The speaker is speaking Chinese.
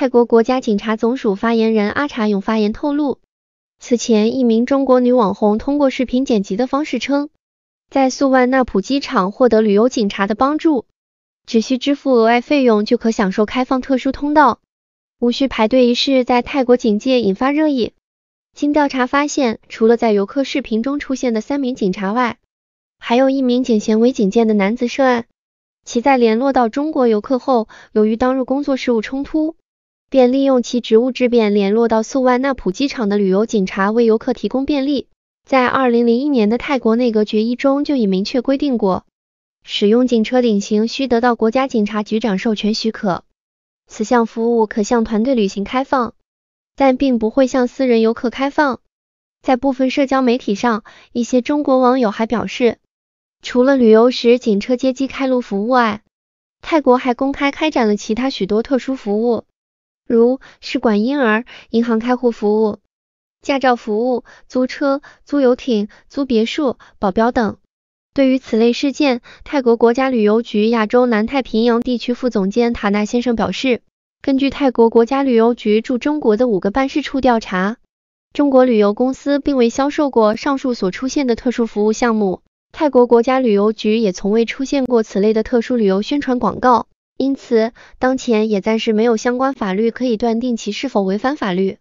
泰国国家警察总署发言人阿查勇发言透露，此前一名中国女网红通过视频剪辑的方式称，在素万那普机场获得旅游警察的帮助，只需支付额外费用就可享受开放特殊通道，无需排队。一事在泰国警界引发热议。经调查发现，除了在游客视频中出现的三名警察外，还有一名警衔为警见的男子涉案，其在联络到中国游客后，由于当日工作事务冲突。便利用其职务之便联络到素万那普机场的旅游警察为游客提供便利。在二零零一年的泰国内阁决议中就已明确规定过，使用警车领行需得到国家警察局长授权许可，此项服务可向团队旅行开放，但并不会向私人游客开放。在部分社交媒体上，一些中国网友还表示，除了旅游时警车接机开路服务外，泰国还公开开展了其他许多特殊服务。如试管婴儿、银行开户服务、驾照服务、租车、租游艇、租别墅、保镖等。对于此类事件，泰国国家旅游局亚洲南太平洋地区副总监塔纳先生表示，根据泰国国家旅游局驻中国的五个办事处调查，中国旅游公司并未销售过上述所出现的特殊服务项目，泰国国家旅游局也从未出现过此类的特殊旅游宣传广告。因此，当前也暂时没有相关法律可以断定其是否违反法律。